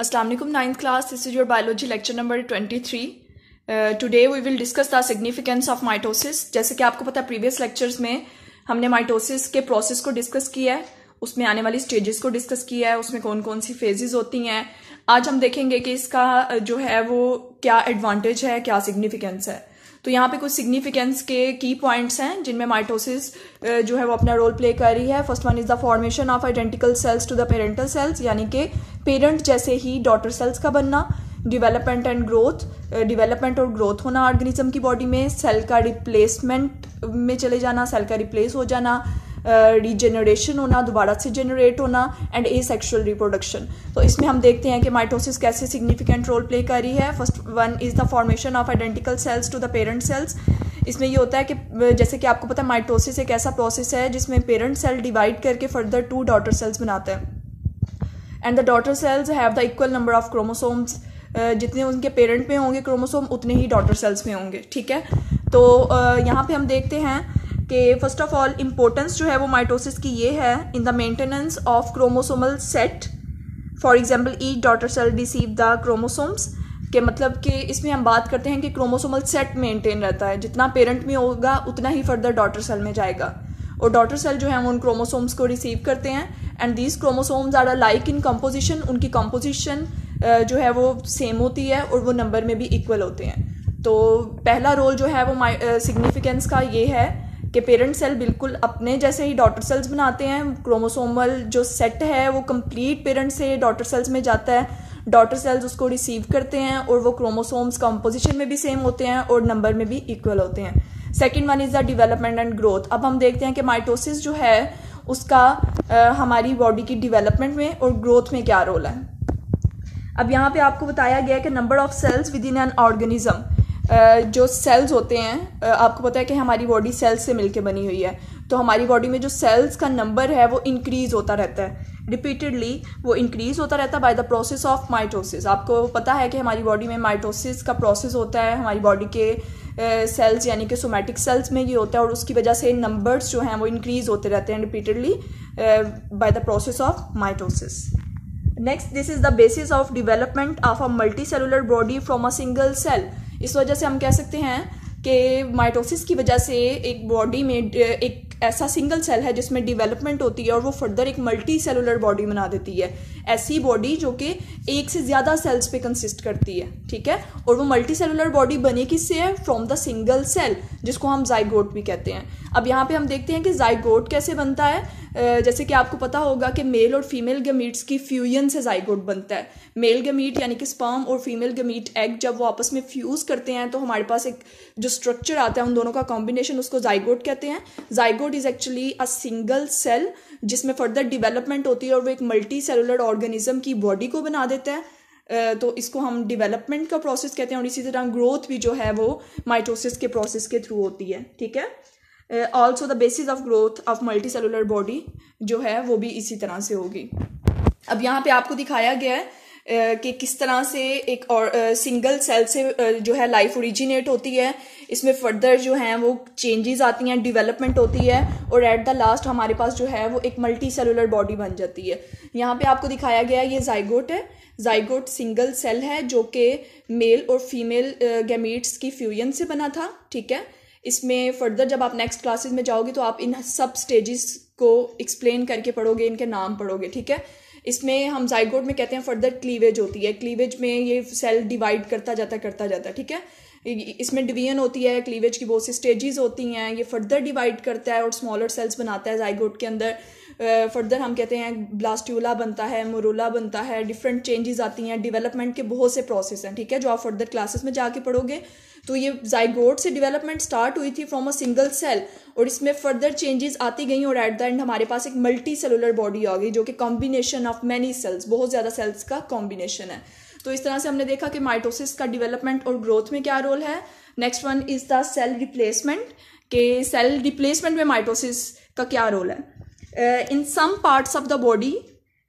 Aslam ninth class this is your biology lecture number twenty three today we will discuss the significance of mitosis जैसे कि आपको पता है previous lectures में हमने माइटोसिस के प्रोसेस को डिस्कस किया है उसमें आने वाली स्टेजेस को डिस्कस किया है उसमें कौन कौन सी फेजेज होती हैं आज हम देखेंगे कि इसका जो है वो क्या एडवांटेज है क्या सिग्निफिकेंस है तो यहाँ पे कुछ सिग्निफिकेंस के की पॉइंट्स हैं जिनमें माइटोसिस जो है वो अपना रोल प्ले कर रही है first one is the formation of identical cells to the parental cells यानी कि पेरेंट जैसे ही डॉटर सेल्स का बनना डिवेलपमेंट एंड ग्रोथ डिवेलपमेंट और ग्रोथ होना ऑर्गेनिज्म की बॉडी में सेल का रिप्लेसमेंट में चले जाना सेल का रिप्लेस हो जाना रीजेनरेशन होना दोबारा से जनरेट होना एंड ए सेक्शुअल रिप्रोडक्शन तो इसमें हम देखते हैं कि माइटोसिस कैसे सिग्निफिकेंट रोल प्ले कर रही है first one is the formation of identical cells to the parent cells इसमें ये होता है कि जैसे कि आपको पता है माइटोसिस एक ऐसा प्रोसेस है जिसमें पेरेंट सेल डिवाइड करके फर्दर टू डॉटर सेल्स बनाते हैं and the daughter cells have the equal number of chromosomes जितने उनके पेरेंट में होंगे क्रोमोसोम उतने ही डॉटर सेल्स में होंगे ठीक है तो यहाँ पे हम देखते हैं कि फर्स्ट ऑफ ऑल इम्पोर्टेंस जो है वो माइटोसिस की ये है in the maintenance of chromosomal set for example each daughter cell receive the chromosomes के मतलब कि इसमें हम बात करते हैं कि क्रोमोसोमल सेट मेंटेन रहता है जितना पेरेंट में होगा उतना ही फर्दर डॉटर सेल में जाएगा और डॉटर सेल जो है उन क्रोमोसोम्स को रिसीव करते हैं and these chromosomes are like in composition उनकी कम्पोजिशन जो है वो सेम होती है और वो नंबर में भी इक्वल होते हैं तो पहला रोल जो है वो सिग्निफिकेंस का ये है कि पेरेंट सेल बिल्कुल अपने जैसे ही डॉटर सेल्स बनाते हैं क्रोमोसोमल जो सेट है वो कंप्लीट पेरेंट से डॉटर सेल्स में जाता है डॉटर सेल्स उसको रिसीव करते हैं और वो क्रोमोसोम्स कंपोजिशन में भी सेम होते हैं और नंबर में भी इक्वल होते हैं second one is the development and growth अब हम देखते हैं कि माइटोसिस जो है उसका आ, हमारी बॉडी की डिवेलपमेंट में और ग्रोथ में क्या रोल है अब यहाँ पे आपको बताया गया है कि number of cells within an organism जो सेल्स होते हैं आपको पता है कि हमारी बॉडी सेल्स से मिलके बनी हुई है तो हमारी बॉडी में जो सेल्स का नंबर है वो इंक्रीज़ होता रहता है रिपीटेडली वो इंक्रीज़ होता रहता है by the process of mitosis आपको पता है कि हमारी बॉडी में माइटोसिस का प्रोसेस होता है हमारी बॉडी के सेल्स यानी कि सोमेटिक सेल्स में ये होता है और उसकी वजह से नंबर्स जो हैं वो इंक्रीज़ होते रहते हैं repeatedly by the process of mitosis next this is the basis of development of a multi cellular body from a single cell इस वजह से हम कह सकते हैं कि माइटोसिस की वजह से एक बॉडी में एक ऐसा सिंगल सेल है जिसमें डेवलपमेंट होती है और वो फर्दर एक मल्टी सेलुलर बॉडी बना देती है ऐसी बॉडी जो कि एक से ज़्यादा सेल्स पे कंसिस्ट करती है ठीक है और वो मल्टी सेलुलर बॉडी बनी किससे है फ्रॉम द सिंगल सेल जिसको हम जाइगोट भी कहते हैं अब यहाँ पे हम देखते हैं कि जाइगोट कैसे बनता है जैसे कि आपको पता होगा कि मेल और फीमेल गमीट्स की फ्यूजन से जाइगोट बनता है मेल गमीट यानी कि स्पर्म और फीमेल गमीट एग जब वो आपस में फ्यूज़ करते हैं तो हमारे पास एक जो स्ट्रक्चर आता है उन दोनों का कॉम्बिनेशन उसको जाइगोट कहते हैं zygote is actually a single cell जिसमें फर्दर डिवेलपमेंट होती है और वो एक मल्टी सेलुलर ऑर्गेनिज्म की बॉडी को बना देता है तो इसको हम डिवेलपमेंट का प्रोसेस कहते हैं और इसी तरह ग्रोथ भी जो है वो माइटोसिस के प्रोसेस के थ्रू होती है ठीक है also the basis of growth of multi cellular body जो है वो भी इसी तरह से होगी अब यहाँ पे आपको दिखाया गया है uh, कि किस तरह से एक और सिंगल uh, सेल से uh, जो है लाइफ ओरिजिनेट होती है इसमें फर्दर जो है वो चेंजेस आती हैं डेवलपमेंट होती है और एट द लास्ट हमारे पास जो है वो एक मल्टी सेलुलर बॉडी बन जाती है यहाँ पे आपको दिखाया गया है ये जाइगोट है जाइगोट सिंगल सेल है जो कि मेल और फीमेल गैमीट्स की फ्यूजन से बना था ठीक है इसमें फर्दर जब आप नेक्स्ट क्लासेस में जाओगे तो आप इन सब स्टेजेस को एक्सप्लेन करके पढ़ोगे इनके नाम पढ़ोगे ठीक है इसमें हम जाइगोड में कहते हैं फर्दर क्लीवेज होती है क्लीवेज में ये सेल डिवाइड करता जाता करता जाता ठीक है इसमें डिवीजन होती है क्लीवेज की बहुत सी स्टेजेस होती हैं ये फर्दर डिवाइड करता है और स्मॉलर सेल्स बनाता है जाइगोड के अंदर फर्दर हम कहते हैं ब्लास्ट्यूला बनता है मोरूला बनता है डिफरेंट चेंजेस आती हैं डेवलपमेंट के बहुत से प्रोसेस हैं ठीक है जो आप फर्दर क्लासेस में जाके पढ़ोगे तो ये जाइगोड से डेवलपमेंट स्टार्ट हुई थी फ्रॉम अ सिंगल सेल और इसमें फर्दर चेंजेस आती गई और एट द एंड हमारे पास एक मल्टी सेलुलर बॉडी आ गई जो कि कॉम्बिनेशन ऑफ मैनी सेल्स बहुत ज़्यादा सेल्स का कॉम्बिनेशन है तो इस तरह से हमने देखा कि माइटोसिस का डेवलपमेंट और ग्रोथ में क्या रोल है next one is the cell replacement के सेल रिप्लेसमेंट में माइटोसिस का क्या रोल है in some parts of the body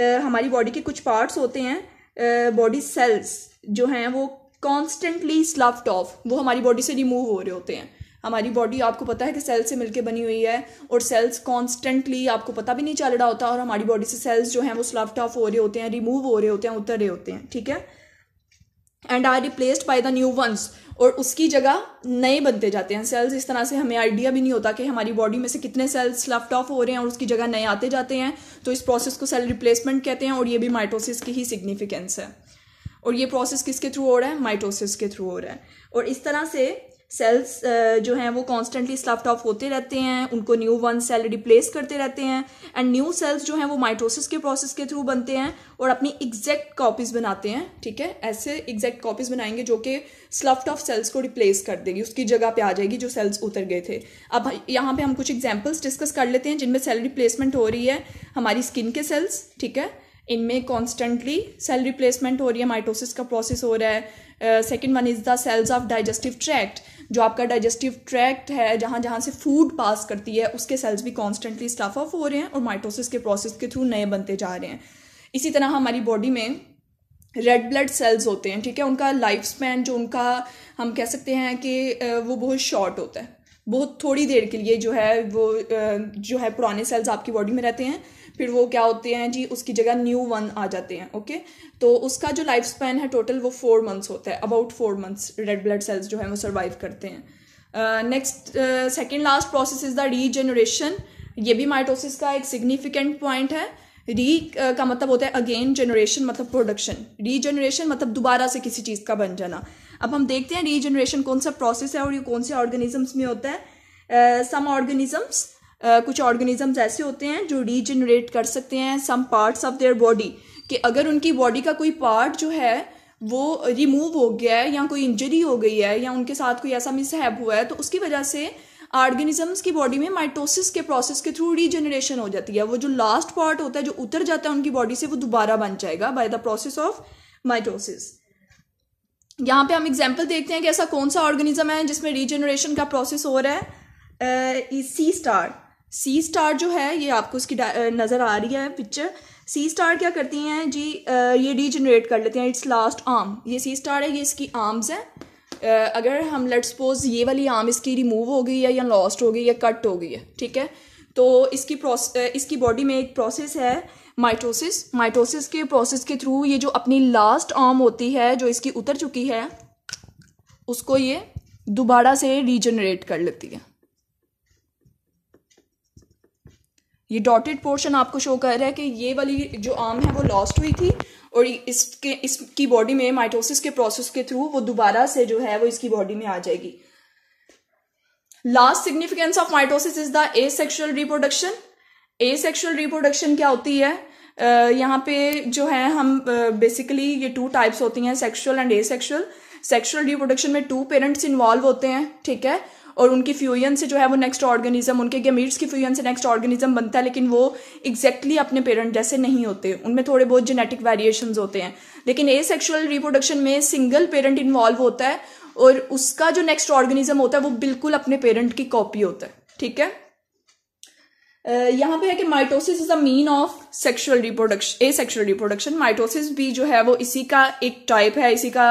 हमारी बॉडी के कुछ पार्ट्स होते हैं बॉडी uh, सेल्स जो हैं वो कॉन्स्टेंटली स्लफ्ड ऑफ वो हमारी बॉडी से रिमूव हो रहे होते हैं हमारी बॉडी आपको पता है कि सेल्स से मिलके बनी हुई है और सेल्स कॉन्स्टेंटली आपको पता भी नहीं चल रहा होता और हमारी बॉडी से सेल्स जो हैं वो स्लफ्ट ऑफ हो रहे होते हैं रिमूव हो रहे होते हैं उतर रहे होते हैं ठीक है and are replaced by the new ones और उसकी जगह नए बनते जाते हैं सेल्स इस तरह से हमें आइडिया भी नहीं होता कि हमारी बॉडी में से कितने सेल्स लेफ्ट ऑफ हो रहे हैं और उसकी जगह नए आते जाते हैं तो इस प्रोसेस को सेल रिप्लेसमेंट कहते हैं और ये भी माइटोसिस की ही सिग्निफिकेंस है और ये प्रोसेस किसके थ्रू हो रहा है माइटोसिस के थ्रू हो रहा है और इस तरह से सेल्स uh, जो हैं वो कॉन्स्टेंटली स्लफ्ट ऑफ होते रहते हैं उनको न्यू वन सेल रिप्लेस करते रहते हैं एंड न्यू सेल्स जो हैं वो माइटोसिस के प्रोसेस के थ्रू बनते हैं और अपनी एग्जैक्ट कॉपीज बनाते हैं ठीक है ऐसे एग्जैक्ट कॉपीज बनाएंगे जो कि स्लफ्ट ऑफ सेल्स को रिप्लेस कर देगी उसकी जगह पे आ जाएगी जो सेल्स उतर गए थे अब यहाँ पे हम कुछ एग्जाम्पल्स डिस्कस कर लेते हैं जिनमें सेल रिप्लेसमेंट हो रही है हमारी स्किन के सेल्स ठीक है इनमें कॉन्स्टेंटली सेल रिप्लेसमेंट हो रही है माइटोसिस का प्रोसेस हो रहा है second one is the cells of digestive tract जो आपका डाइजेस्टिव ट्रैक्ट है जहाँ जहाँ से फूड पास करती है उसके सेल्स भी कॉन्स्टेंटली स्टाफ ऑफ हो रहे हैं और माइटोसिस के प्रोसेस के थ्रू नए बनते जा रहे हैं इसी तरह हमारी बॉडी में रेड ब्लड सेल्स होते हैं ठीक है उनका लाइफ स्पैन जो उनका हम कह सकते हैं कि वो बहुत शॉर्ट होता है बहुत थोड़ी देर के लिए जो है वो जो है पुराने सेल्स आपकी बॉडी में रहते हैं फिर वो क्या होते हैं जी उसकी जगह न्यू वन आ जाते हैं ओके तो उसका जो लाइफ स्पैन है टोटल वो फोर मंथ्स होता है about four months red blood cells जो है वो सर्वाइव करते हैं next second last process is the regeneration ये भी माइटोसिस का एक सिग्निफिकेंट पॉइंट है री uh, का मतलब होता है अगेन जनरेशन मतलब प्रोडक्शन रीजनरेशन मतलब दोबारा से किसी चीज़ का बन जाना अब हम देखते हैं रीजनरेशन कौन सा प्रोसेस है और ये कौन से ऑर्गेनिजम्स में होता है सम uh, ऑर्गेनिजम्स कुछ ऑर्गेनिजम्स ऐसे होते हैं जो रीजनरेट कर सकते हैं some parts of their body कि अगर उनकी बॉडी का कोई पार्ट जो है वो रिमूव हो गया है या कोई इंजरी हो गई है या उनके साथ कोई ऐसा मिसहैब हुआ है तो उसकी वजह से ऑर्गेनिजम्स की बॉडी में माइटोसिस के प्रोसेस के थ्रू रीजनरेशन हो जाती है वो जो लास्ट पार्ट होता है जो उतर जाता है उनकी बॉडी से वो दोबारा बन जाएगा by the process of mitosis यहाँ पे हम एग्जाम्पल देखते हैं कि ऐसा कौन सा ऑर्गेनिज्म है जिसमें रीजनरेशन का प्रोसेस हो रहा है सी स्टार सी स्टार जो है ये आपको उसकी नज़र आ रही है पिक्चर सी स्टार क्या करती हैं जी आ, ये रीजनरेट कर लेती हैं इट्स लास्ट आर्म ये सी स्टार है ये इसकी आर्म्स हैं अगर हम लेट सपोज ये वाली आर्म इसकी रिमूव हो गई है या लॉस्ट हो गई या कट हो गई है ठीक है तो इसकी प्रोस इसकी बॉडी में एक प्रोसेस है माइटोसिस माइटोसिस के प्रोसेस के थ्रू ये जो अपनी लास्ट आर्म होती है जो इसकी उतर चुकी है उसको ये दोबारा से रीजनरेट कर लेती है ये डॉटेड पोर्शन आपको शो कर रहा है कि ये वाली जो आर्म है वो लॉस्ट हुई थी और इसके इसकी बॉडी में माइटोसिस के प्रोसेस के थ्रू वो दोबारा से जो है वो इसकी बॉडी में आ जाएगी last significance of mitosis is the asexual reproduction asexual reproduction क्या होती है Uh, यहाँ पे जो है हम बेसिकली uh, ये टू टाइप्स होती हैं sexual and asexual sexual reproduction में टू पेरेंट्स इन्वॉल्व होते हैं ठीक है और उनकी फ्यूजन से जो है वो नेक्स्ट ऑर्गेनिज्म उनके गेमिट्स की फ्यूजन से नेक्स्ट ऑर्गेनिज्म बनता है लेकिन वो एग्जैक्टली exactly अपने पेरेंट जैसे नहीं होते उनमें थोड़े बहुत जेनेटिक वेरिएशन होते हैं लेकिन ए सेक्शुअल रिप्रोडक्शन में सिंगल पेरेंट इन्वॉल्व होता है और उसका जो नेक्स्ट ऑर्गेनिज्म होता है वो बिल्कुल अपने पेरेंट की कॉपी होता है ठीक है यहाँ पे है कि mitosis is a mean of sexual reproduction asexual reproduction mitosis भी जो है वो इसी का एक टाइप है इसी का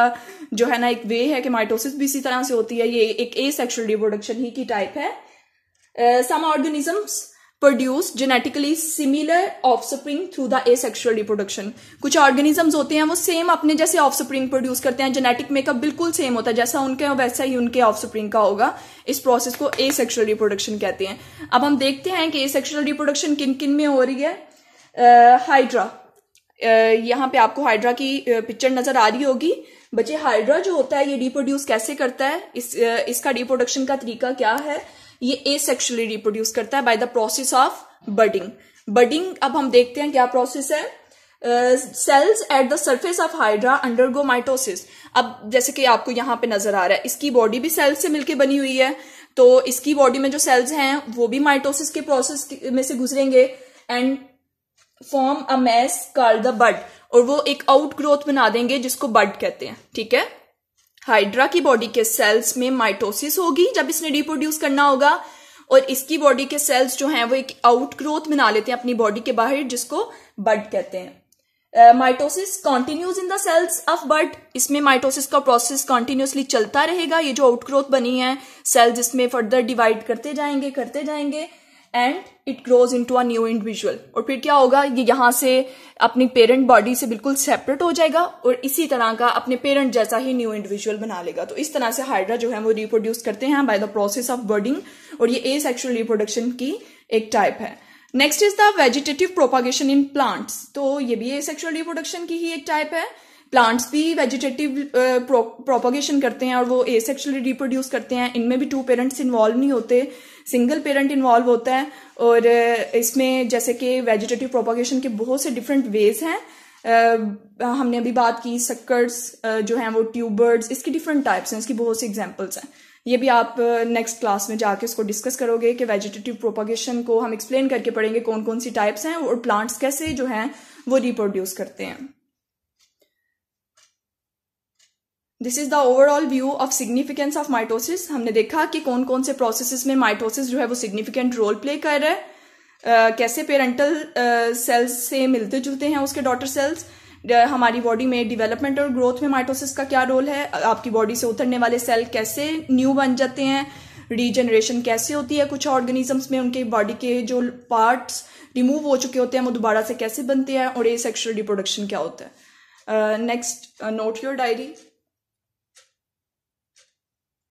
जो है ना एक वे है कि माइटोसिस भी इसी तरह से होती है ये एक ए सेक्शुअल रिप्रोडक्शन ही की टाइप है some organisms produce genetically similar spring through the sexual reproduction कुछ ऑर्गेनिजम्स होते हैं वो सेम अपने जैसे स्प्रिंग प्रोड्यूस करते हैं जेनेटिक मेकअप बिल्कुल सेम होता है जैसा उनके वैसा ही उनके ऑफ स्प्रिंग का होगा इस प्रोसेस को ए सेक्शुअल रिप्रोडक्शन कहते हैं अब हम देखते हैं कि ए सेक्शुअल रिप्रोडक्शन किन किन में हो रही है हाइड्रा uh, Uh, यहाँ पे आपको हाइड्रा की पिक्चर नजर आ रही होगी बच्चे हाइड्रा जो होता है ये रिप्रोड्यूस कैसे करता है इस uh, इसका रिप्रोडक्शन का तरीका क्या है ये ए सेक्शुअली रिप्रोड्यूस करता है by the process of budding budding अब हम देखते हैं क्या प्रोसेस है cells at the surface of hydra undergo mitosis अब जैसे कि आपको यहां पे नजर आ रहा है इसकी बॉडी भी सेल्स से मिलके बनी हुई है तो इसकी बॉडी में जो सेल्स हैं वो भी माइटोसिस के प्रोसेस में से गुजरेंगे and form a mass call the bud और वो एक आउट ग्रोथ बना देंगे जिसको बड कहते हैं ठीक है हाइड्रा की बॉडी के सेल्स में माइटोसिस होगी जब इसने रिप्रोड्यूस करना होगा और इसकी बॉडी के सेल्स जो हैं वो एक आउट ग्रोथ बना लेते हैं अपनी बॉडी के बाहर जिसको बर्ड कहते हैं mitosis continues in the cells of bud इसमें माइटोसिस का प्रोसेस कॉन्टिन्यूसली चलता रहेगा ये जो आउटग्रोथ बनी है सेल्स इसमें फर्दर डिवाइड करते जाएंगे करते जाएंगे and it grows into a new individual और फिर क्या होगा ये यहां से अपनी पेरेंट बॉडी से बिल्कुल सेपरेट हो जाएगा और इसी तरह का अपने पेरेंट जैसा ही न्यू इंडिविजुअल बना लेगा तो इस तरह से हाइड्रा जो है वो रिप्रोड्यूस करते हैं by the process of budding और ये ए सेक्शुअल रिप्रोडक्शन की एक टाइप है next is the vegetative propagation in plants तो ये भी ए सेक्शुअल रिप्रोडक्शन की ही एक टाइप है प्लांट्स भी वेजिटेटिव प्रोपोगेशन uh, करते हैं और वो ए सेक्शुअली रिप्रोड्यूस करते हैं इनमें भी टू पेरेंट्स इन्वॉल्व नहीं होते सिंगल पेरेंट इन्वॉल्व होता है और इसमें जैसे कि वेजिटेटिव प्रोपोगेशन के बहुत से डिफरेंट वेज हैं हमने अभी बात की सक्कर्स जो हैं वो ट्यूबर्ड्स इसकी डिफरेंट टाइप्स हैं इसकी बहुत सी एग्जांपल्स हैं ये भी आप नेक्स्ट क्लास में जाके इसको डिस्कस करोगे कि वेजिटेटिव प्रोपागेशन को हम एक्सप्लेन करके पढ़ेंगे कौन कौन सी टाइप्स हैं और प्लांट्स कैसे जो हैं वो रिप्रोड्यूस करते हैं this is the overall view of significance of mitosis हमने देखा कि कौन कौन से प्रोसेसेस में माइटोसिस जो है वो सिग्निफिकेंट रोल प्ले कर रहा है Uh, कैसे पेरेंटल सेल्स uh, से मिलते जुलते हैं उसके डॉटर सेल्स हमारी बॉडी में डेवलपमेंट और ग्रोथ में माइटोसिस का क्या रोल है आपकी बॉडी से उतरने वाले सेल कैसे न्यू बन जाते हैं रीजनरेशन कैसे होती है कुछ ऑर्गेनिजम्स में उनके बॉडी के जो पार्ट्स रिमूव हो चुके होते हैं वो दोबारा से कैसे बनते हैं और ए सेक्शुअल रिप्रोडक्शन क्या होता है नेक्स्ट नोट योर डायरी